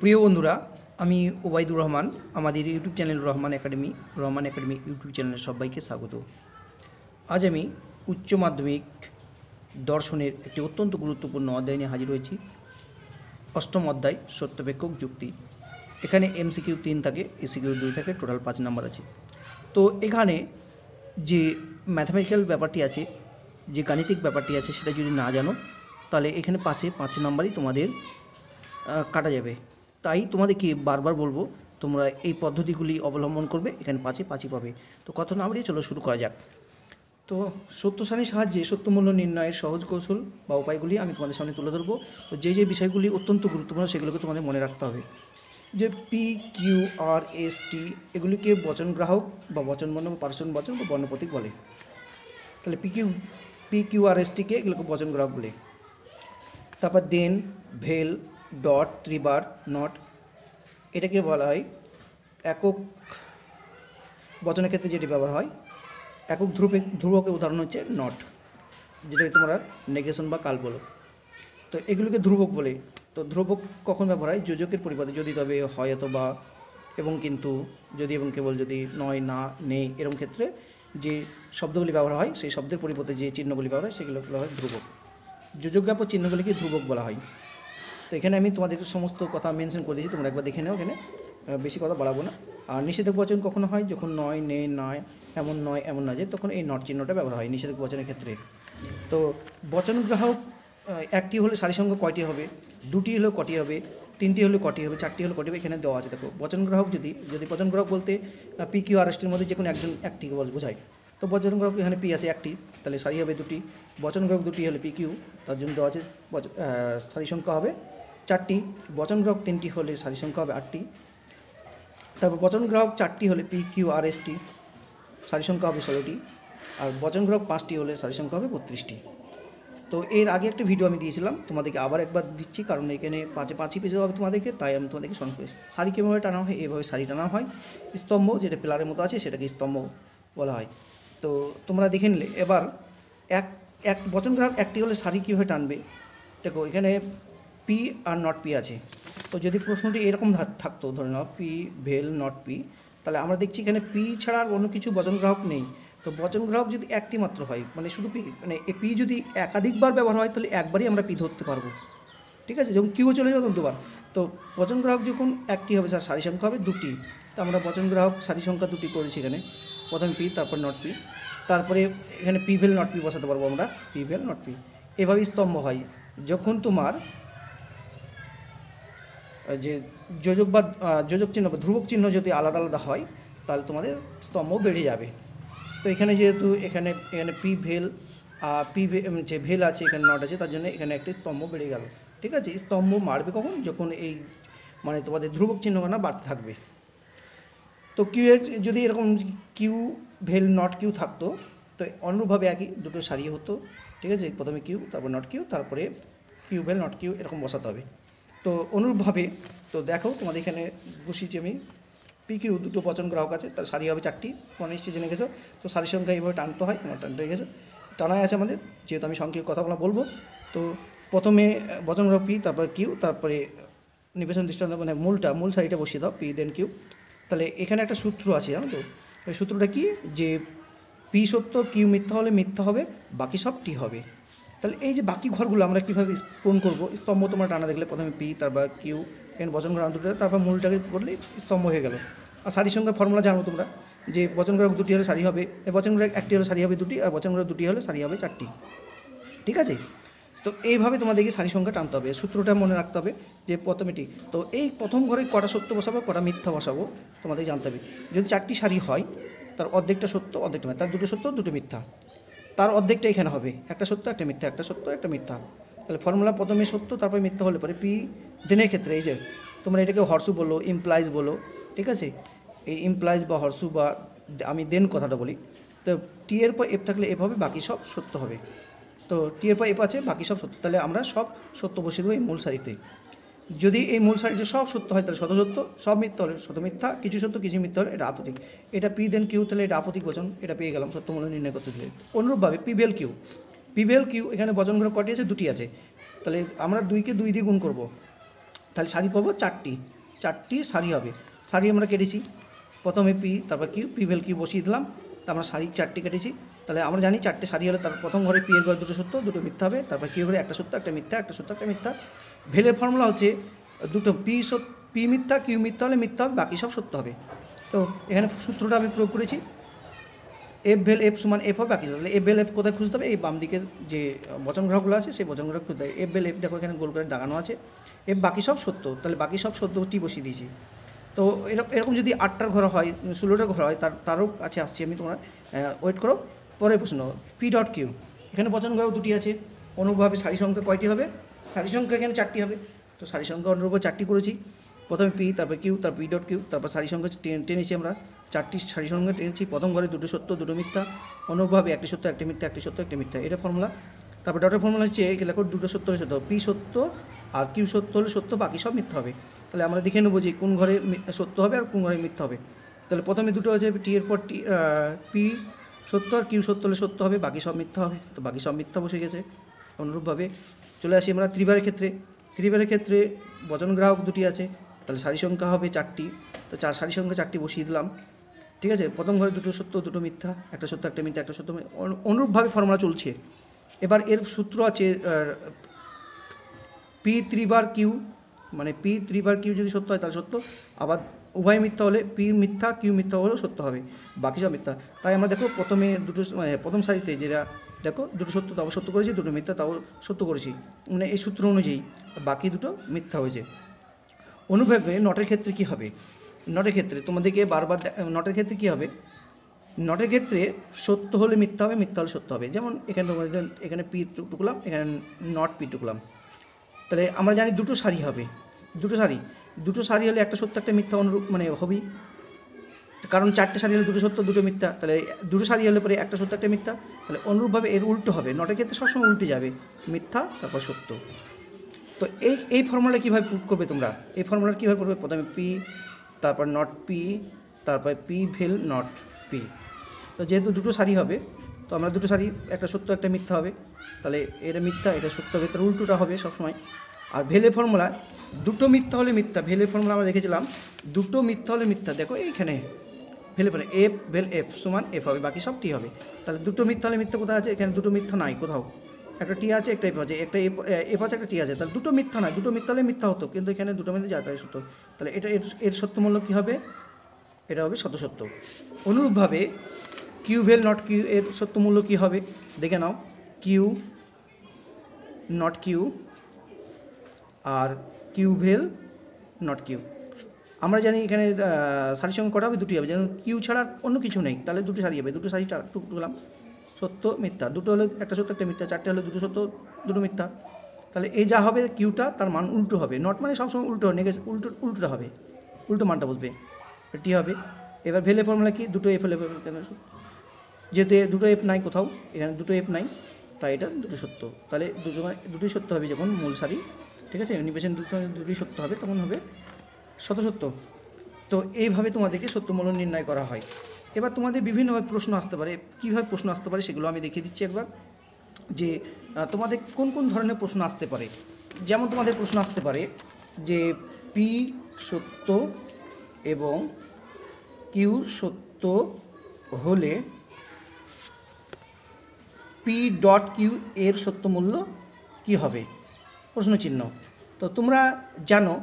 প্রিয় বন্ধুরা আমি ওবায়দুর রহমান আমাদের YouTube channel Rahman academy Rahman academy YouTube চ্যানেলের সবাইকে স্বাগত আজ আমি উচ্চ মাধ্যমিক দর্শনের একটি অত্যন্ত গুরুত্বপূর্ণ অধ্যায় নিয়ে হাজির হয়েছি অষ্টম অধ্যায় সত্যপেক্ষক যুক্তি এখানে এমসিকিউ তিন থাকে এসিকিউ দুই থাকে টোটাল পাঁচ নাম্বার আছে তো এখানে যে ম্যাথামেটিক্যাল ব্যাপারটি আছে যে গাণিতিক ব্যাপারটি আছে সেটা যদি না জানো তাহলে এখানে পাঁচে পাঁচ নাম্বারই তোমাদের কাটা যাবে তাই তোমাদেরকে বারবার বলবো তোমরা এই পদ্ধতিগুলি অবলম্বন করবে এখানে পাঁচে পাঁচই পাবে তো কথা না বাড়িয়ে চলো শুরু করা যাক তো সত্য সানির সাহায্যে সত্যমূল্য নির্ণয়ের সহজ কৌশল বা উপায়গুলি আমি তোমাদের সামনে তুলে ধরবো তো যে যে বিষয়গুলি অত্যন্ত গুরুত্বপূর্ণ সেগুলোকে তোমাদের মনে রাখতে হবে যে P Q R S T এগুলিকে বচন গ্রাহক বা বচন বর্ণ বা পার্সন বচন বা বর্ণপ্রতীক বলে তাহলে P Q P Q R S টিকে এগুলোকে বচন গ্রাহক বলে তারপর দেন ভেল ডট ত্রিবার নট এটাকে বলা হয় একক বচনের ক্ষেত্রে যেটি ব্যবহার হয় একক ধ্রুবে ধ্রুবকের উদাহরণ হচ্ছে নট যেটাকে তোমরা নেগেশন বা কাল বলো তো এগুলোকে ধ্রুবক বলে তো ধ্রুবক কখন ব্যবহার হয় যোজকের পরিবর্তে যদি তবে হয় অথবা এবং কিন্তু যদি এবং কেবল যদি নয় না নেই এরকম ক্ষেত্রে যে শব্দগুলি ব্যবহার হয় সেই শব্দের পরিবর্তে যে চিহ্নগুলি ব্যবহার হয় সেগুলো বলা হয় ধ্রুবক যোজক ব্যাপক চিহ্নগুলিকে ধ্রুবক বলা হয় তো এখানে আমি তোমাদের সমস্ত কথা মেনশন করে দিয়েছি তোমরা একবার দেখে নাও এখানে বেশি কথা বাড়াবো না আর নিষেধক বচন কখনো হয় যখন নয় নে নয় এমন নয় এমন নয় যে তখন এই নট চিহ্নটা ব্যবহার হয় নিষেধক বচনের ক্ষেত্রে তো বচন গ্রাহক একটি হলে সারি সংখ্যা কয়টি হবে দুটি হলেও কটি হবে তিনটি হলে কটি হবে চারটি হলে কটি হবে এখানে দেওয়া আছে দেখো বচন গ্রাহক যদি যদি বচন গ্রাহক বলতে পি কিউ আর এসটির মধ্যে যে কোনো একজন একটিকে বোঝায় তো বচন গ্রাহক এখানে পি আছে একটি তাহলে সারি হবে দুটি বচনগ্রাহক দুটি হলে পি কিউ তার জন্য দেওয়া আছে সারি সংখ্যা হবে চারটি বচন গ্রাহক তিনটি হলে সারি সংখ্যা হবে আটটি তারপর বচন গ্রাহক চারটি হলে পি কিউ আর এসটি সারি সংখ্যা হবে ষোলোটি আর বচন গ্রাহক পাঁচটি হলে সারি সংখ্যা হবে বত্রিশটি তো এর আগে একটা ভিডিও আমি দিয়েছিলাম তোমাদেরকে আবার একবার দিচ্ছি কারণ এখানে পাঁচে পাঁচই পেজে হবে তোমাদেরকে তাই আমি তোমাদেরকে স্মরণ করি শাড়ি কীভাবে টানা হয় এইভাবে শাড়ি টানা হয় স্তম্ভ যেটা পিলারের মতো আছে সেটাকে স্তম্ভ বলা হয় তো তোমরা দেখে নিলে এবার এক এক বচন গ্রাহক একটি হলে শাড়ি কীভাবে টানবে দেখো এখানে পি আর নট পি আছে তো যদি প্রশ্নটি এরকম থাকতো ধরে নাও পি ভেল নট পি তাহলে আমরা দেখছি এখানে পি ছাড়া আর অন্য কিছু বচন গ্রাহক নেই তো বচন গ্রাহক যদি একটি মাত্র হয় মানে শুধু পি মানে পি যদি একাধিকবার ব্যবহার হয় তাহলে একবারই আমরা পি ধরতে পারবো ঠিক আছে যেমন কিউ চলে যাবে তখন দুবার তো বচন গ্রাহক যখন একটি হবে স্যার সারি সংখ্যা হবে দুটি তো আমরা বচন গ্রাহক সারি সংখ্যা দুটি করেছি এখানে প্রথম পি তারপর নট পি তারপরে এখানে পি ভেল নট পি বসাতে পারবো আমরা পি ভেল নট পি এভাবেই স্তম্ভ হয় যখন তোমার যে যোজক বা যোজক চিহ্ন বা ধ্রুবক চিহ্ন যদি আলাদা আলাদা হয় তাহলে তোমাদের স্তম্ভ বেড়ে যাবে তো এখানে যেহেতু এখানে এখানে পি ভেল পি যে ভেল আছে এখানে নট আছে তার জন্য এখানে একটি স্তম্ভ বেড়ে গেল ঠিক আছে স্তম্ভ মারবে কখন যখন এই মানে তোমাদের ধ্রুবক চিহ্নগণা বাড়তে থাকবে তো কিউ এর যদি এরকম কিউ ভেল নট কিউ থাকতো তো অনুরূপভাবে একই দুটো সারিয়ে হতো ঠিক আছে প্রথমে কিউ তারপর নট কিউ তারপরে কিউ ভেল নট কিউ এরকম বসাতে হবে তো অনুরূপভাবে তো দেখো তোমাদের এখানে বসিয়েছি আমি পিকিউ দুটো পচন গ্রাহক আছে তার সারি হবে চারটি তোমরা নিশ্চয়ই জেনে গেছো তো সারি সংখ্যা এইভাবে টানতে হয় তোমার টানতে হয়ে গেছো টানাই আছে আমাদের যেহেতু আমি সংখ্যক কথাগুলো বলবো তো প্রথমে বচন গ্রাহক পি তারপরে কিউ তারপরে নিবেশন দৃষ্টান্ত মানে মূলটা মূল সারিটা বসিয়ে দাও পি দেন কিউ তাহলে এখানে একটা সূত্র আছে জানো তো সূত্রটা কি যে পি সত্য কিউ মিথ্যা হলে মিথ্যা হবে বাকি সব টি হবে তাহলে এই যে বাকি ঘরগুলো আমরা কীভাবে পূরণ করবো স্তম্ভ তোমরা টানা দেখলে প্রথমে পি তারপর কিউ এন বচন গ্রাহক দুটো তারপর মূলটাকে করলে স্তম্ভ হয়ে গেল আর সারি সঙ্গে ফর্মুলা জানো তোমরা যে বচন গ্রাহক দুটি হলে সারি হবে বচন গ্রাহক একটি হলে সারি হবে দুটি আর বচন গ্রাহক দুটি হলে সারি হবে চারটি ঠিক আছে তো এইভাবে তোমাদেরকে সারি সংখ্যা টানতে হবে সূত্রটা মনে রাখতে হবে যে প্রথমেটি তো এই প্রথম ঘরে কটা সত্য বসাবো কটা মিথ্যা বসাবো তোমাদের জানতে হবে যদি চারটি সারি হয় তার অর্ধেকটা সত্য অর্ধেকটা তার দুটো সত্য দুটো মিথ্যা তার অর্ধেকটা এখানে হবে একটা সত্য একটা মিথ্যা একটা সত্য একটা মিথ্যা তাহলে ফর্মুলা প্রথমে সত্য তারপরে মিথ্যা হলে পরে পি দিনের ক্ষেত্রে এই যে তোমরা এটাকে হর্সু বলো ইমপ্লাইজ বলো ঠিক আছে এই ইমপ্লাইজ বা হর্সু বা আমি দেন কথাটা বলি তো টি এর পর এফ থাকলে এফ হবে বাকি সব সত্য হবে তো টি এর পর এফ আছে বাকি সব সত্য তাহলে আমরা সব সত্য বসিয়ে দেবো এই মূল শাড়িতে যদি এই মূল সারিটি সব সত্য হয় তাহলে শত সত্য সব মিথ্য হলে শত মিথ্যা কিছু সত্য কিছু মিথ্য হলে এটা আপতিক এটা পি দেন কিউ তাহলে এটা আপতিক বচন এটা পেয়ে গেলাম সত্য মূল্য নির্ণয় করতে দিলে অনুরূপভাবে পিবিএল কিউ পিবিএল কিউ এখানে বচনগুলো কটি আছে দুটি আছে তাহলে আমরা দুইকে দুই দিয়ে গুণ করবো তাহলে শাড়ি পাবো চারটি চারটি শাড়ি হবে শাড়ি আমরা কেটেছি প্রথমে পি তারপর কিউ পিবিএল কিউ বসিয়ে দিলাম তা আমরা শাড়ি চারটি কেটেছি তাহলে আমরা জানি চারটে সারি হলে তার প্রথম ঘরে পি এর ঘরে দুটো সত্য দুটো মিথ্যা হবে তারপর কি ঘরে একটা সত্য একটা মিথ্যা একটা সত্য একটা মিথ্যা ভেলের ফর্মুলা হচ্ছে দুটো পি সত্য পি মিথ্যা কিউ মিথ্যা হলে মিথ্যা হবে বাকি সব সত্য হবে তো এখানে সূত্রটা আমি প্রয়োগ করেছি এফ ভেল এফ সমান এফ হবে বাকি তাহলে এফ ভেল এফ কোথায় খুঁজতে হবে এই বাম দিকে যে বচনগ্রহগুলো আছে সেই বচনগ্রহ খুঁজতে হবে এফ ভেল এফ দেখো এখানে গোল করে দাগানো আছে এফ বাকি সব সত্য তাহলে বাকি সব সত্যটি বসিয়ে দিয়েছি তো এরকম এরকম যদি আটটার ঘর হয় ষোলোটার ঘর হয় তার তারও কাছে আসছি আমি তোমরা ওয়েট করো পরের প্রশ্ন পি ডট কিউ এখানে বচনভাব দুটি আছে অনুরূপভাবে সারি সংখ্যা কয়টি হবে সারি সংখ্যা এখানে চারটি হবে তো সারি সংখ্যা অনুরূপ চারটি করেছি প্রথমে পি তারপর কিউ তারপর পি ডট কিউ তারপর সারি সংখ্যা টেনেছি আমরা চারটি সারি সংখ্যা টেনেছি প্রথম ঘরে দুটো সত্য দুটো মিথ্যা অনুরূপভাবে একটি সত্য একটি মিথ্যা একটি সত্য একটি মিথ্যা এটা ফর্মুলা তারপর ডটের ফর্মুলা হচ্ছে এগুলো দুটো সত্য হলে সত্য পি সত্য আর কিউ সত্য হলে সত্য বাকি সব মিথ্যা হবে তাহলে আমরা দেখে নেবো যে কোন ঘরে সত্য হবে আর কোন ঘরে মিথ্যা হবে তাহলে প্রথমে দুটো আছে টি এর পর টি পি সত্য আর কিউ সত্য হলে সত্য হবে বাকি সব মিথ্যা হবে তো বাকি সব মিথ্যা বসে গেছে অনুরূপভাবে চলে আসি আমরা ত্রিবারের ক্ষেত্রে ত্রিবারের ক্ষেত্রে বচন গ্রাহক দুটি আছে তাহলে সারি সংখ্যা হবে চারটি তো চার সারি সংখ্যা চারটি বসিয়ে দিলাম ঠিক আছে প্রথম ঘরে দুটো সত্য দুটো মিথ্যা একটা সত্য একটা মিথ্যা একটা সত্য অনুরূপভাবে ফর্মুলা চলছে এবার এর সূত্র আছে পি ত্রিবার কিউ মানে পি ত্রিবার কিউ যদি সত্য হয় তাহলে সত্য আবার উভয় মিথ্যা হলে পি মিথ্যা কিউ মিথ্যা হলেও সত্য হবে বাকি সব মিথ্যা তাই আমরা দেখো প্রথমে দুটো মানে প্রথম সারিতে যেটা দেখো দুটো সত্য তাও সত্য করেছি দুটো মিথ্যা তাও সত্য করেছি মানে এই সূত্র অনুযায়ী বাকি দুটো মিথ্যা হয়েছে অনুভাবে নটের ক্ষেত্রে কি হবে নটের ক্ষেত্রে তোমাদেরকে বারবার নটের ক্ষেত্রে কি হবে নটের ক্ষেত্রে সত্য হলে মিথ্যা হবে মিথ্যা হলে সত্য হবে যেমন এখানে তোমাদের এখানে পি টুকলাম এখানে নট পি টুকলাম তাহলে আমরা জানি দুটো শাড়ি হবে দুটো শাড়ি দুটো শাড়ি হলে একটা সত্য একটা মিথ্যা অনুরূপ মানে হবি কারণ চারটে শাড়ি হলে দুটো সত্য দুটো মিথ্যা তাহলে দুটো শাড়ি হলে পরে একটা সত্য একটা মিথ্যা তাহলে অনুরূপভাবে এর উল্টো হবে নটের ক্ষেত্রে সবসময় উল্টে যাবে মিথ্যা তারপর সত্য তো এই এই ফর্মুলা কীভাবে প্রুভ করবে তোমরা এই ফর্মুলা কীভাবে করবে প্রথমে পি তারপর নট পি তারপর পি ভেল নট পি তো যেহেতু দুটো শাড়ি হবে তো আমরা দুটো শাড়ি একটা সত্য একটা মিথ্যা হবে তাহলে এটা মিথ্যা এটা সত্য ভেতরে উল্টোটা হবে সবসময় আর ভেলে ফর্মুলা দুটো মিথ্যা হলে মিথ্যা ভেলে ফর্মুলা আমরা দেখেছিলাম দুটো মিথ্যা হলে মিথ্যা দেখো এইখানে ভেলে ফর্মুলা এফ ভেল এফ সমান এফ হবে বাকি সবটি হবে তাহলে দুটো মিথ্যা হলে মিথ্যা কোথায় আছে এখানে দুটো মিথ্যা নাই কোথাও একটা টি আছে একটা এফ আছে একটা এফ আছে একটা টি আছে তাহলে দুটো মিথ্যা নয় দুটো মিথ্যা হলে মিথ্যা হতো কিন্তু এখানে দুটো মিথ্যা যাতায়াত সত্য তাহলে এটা এর সত্য মূল্য কী হবে এটা হবে শত সত্য অনুরূপভাবে কিউ ভেল নট কিউ এর সত্য মূল্য কী হবে দেখে নাও কিউ নট কিউ আর কিউভেল নট কিউ আমরা জানি এখানে শাড়ির সঙ্গে কটা হবে দুটি হবে যেন কিউ ছাড়া অন্য কিছু নেই তাহলে দুটো শাড়ি হবে দুটো টুক টুকলাম সত্য মিথ্যা দুটো হলে একটা সত্য একটা মিথ্যা চারটে হলে দুটো সত্য দুটো মিথ্যা তাহলে এই যা হবে কিউটা তার মান উল্টো হবে নট মানে সবসময় উল্টো নেগে উল্টো উল্টোটা হবে উল্টো মানটা বুঝবে টি হবে এবার ভেলে ফর্মুলা কি দুটো এফ হলে যেহেতু দুটো এফ নাই কোথাও এখানে দুটো এফ নাই তাই এটা দুটো সত্য তাহলে দুটো মানে দুটোই সত্য হবে যখন মূল সারি ঠিক আছে ইউনিভার্সেল দুটো দুটোই সত্য হবে তখন হবে শত সত্য তো এইভাবে তোমাদেরকে সত্যমূল্য নির্ণয় করা হয় এবার তোমাদের বিভিন্নভাবে প্রশ্ন আসতে পারে কীভাবে প্রশ্ন আসতে পারে সেগুলো আমি দেখিয়ে দিচ্ছি একবার যে তোমাদের কোন কোন ধরনের প্রশ্ন আসতে পারে যেমন তোমাদের প্রশ্ন আসতে পারে যে পি সত্য এবং কিউ সত্য হলে পি ডট কিউ এর সত্য মূল্য কী হবে প্রশ্নচিহ্ন তো তোমরা জানো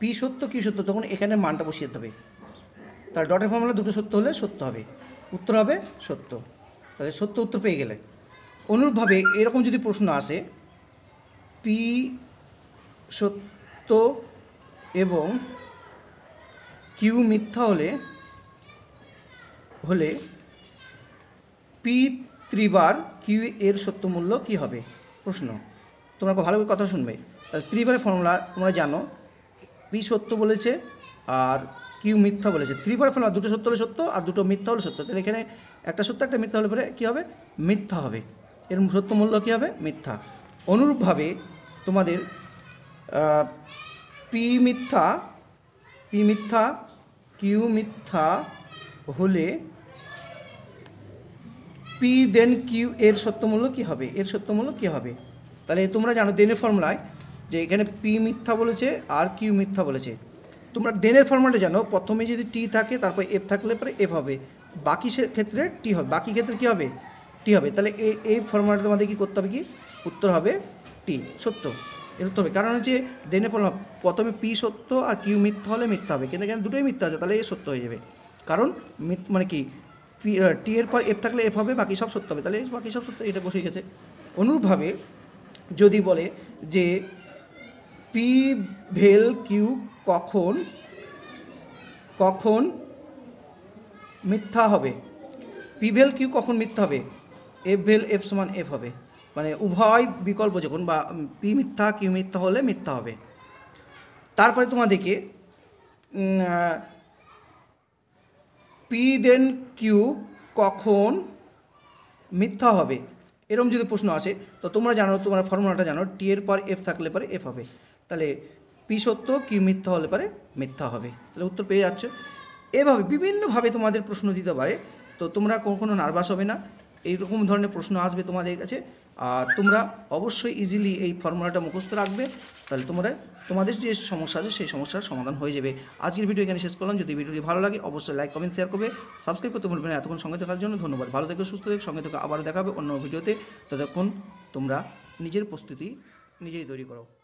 পি সত্য কি সত্য তখন এখানে মানটা বসিয়ে দেবে হবে তার ডটের ফর্মুলা দুটো সত্য হলে সত্য হবে উত্তর হবে সত্য তাহলে সত্য উত্তর পেয়ে গেলে অনুরূপভাবে এরকম যদি প্রশ্ন আসে পি সত্য এবং কিউ মিথ্যা হলে হলে পি ত্রিবার কিউ এর সত্য মূল্য কী হবে প্রশ্ন তোমরা ভালো করে কথা শুনবে তাহলে ত্রিবারের ফর্মুলা তোমরা জানো পি সত্য বলেছে আর কিউ মিথ্যা বলেছে ত্রিবার ফর্মুলা দুটো সত্য হলে সত্য আর দুটো মিথ্যা হলে সত্য তাহলে এখানে একটা সত্য একটা মিথ্যা হলে পরে কী হবে মিথ্যা হবে এর সত্য মূল্য কী হবে মিথ্যা অনুরূপভাবে তোমাদের পি মিথ্যা পি মিথ্যা কিউ মিথ্যা হলে পি দেন কিউ এর সত্যমূল্য কী হবে এর সত্যমূল্য কী হবে তাহলে তোমরা জানো দেনের ফর্মুলায় যে এখানে পি মিথ্যা বলেছে আর কিউ মিথ্যা বলেছে তোমরা দেনের ফর্মুলাটা জানো প্রথমে যদি টি থাকে তারপর এফ থাকলে পরে এফ হবে বাকি ক্ষেত্রে টি হবে বাকি ক্ষেত্রে কী হবে টি হবে তাহলে এই এই ফর্মুলাটা তোমাদের কী করতে হবে কি উত্তর হবে টি সত্য এর উত্তর হবে কারণ হচ্ছে ডেনের ফর্মুলা প্রথমে পি সত্য আর কিউ মিথ্যা হলে মিথ্যা হবে কিন্তু কেন দুটোই মিথ্যা আছে তাহলে এ সত্য হয়ে যাবে কারণ মানে কি পি টি এর পর এফ থাকলে এফ হবে বাকি সব সত্য হবে তাহলে বাকি সব সত্য এটা বসে গেছে অনুরূপভাবে যদি বলে যে পি ভেল কিউ কখন কখন মিথ্যা হবে পি ভেল কিউ কখন মিথ্যা হবে এফ ভেল এফ সমান এফ হবে মানে উভয় বিকল্প যখন বা পি মিথ্যা কিউ মিথ্যা হলে মিথ্যা হবে তারপরে তোমাদেরকে পি দেন কিউ কখন মিথ্যা হবে এরকম যদি প্রশ্ন আসে তো তোমরা জানো তোমরা ফর্মুলাটা জানো টি এর পর এফ থাকলে পরে এফ হবে তাহলে পি সত্য কিউ মিথ্যা হলে পরে মিথ্যা হবে তাহলে উত্তর পেয়ে যাচ্ছ এভাবে বিভিন্নভাবে তোমাদের প্রশ্ন দিতে পারে তো তোমরা কখনো নার্ভাস হবে না এইরকম ধরনের প্রশ্ন আসবে তোমাদের কাছে আর তোমরা অবশ্যই ইজিলি এই ফর্মুলাটা মুখস্থ রাখবে তাহলে তোমরা তোমাদের যে সমস্যা আছে সেই সমস্যার সমাধান হয়ে যাবে আজকের ভিডিও এখানে শেষ করলাম যদি ভিডিওটি ভালো লাগে অবশ্যই লাইক কমেন্ট শেয়ার করবে সাবস্ক্রাইব করতে ভুলবে না এতক্ষণ সঙ্গে থাকার জন্য ধন্যবাদ ভালো থেকে সুস্থ থেকে সঙ্গে থেকে আবারও দেখাবে অন্য ভিডিওতে ততক্ষণ তোমরা নিজের প্রস্তুতি নিজেই তৈরি করো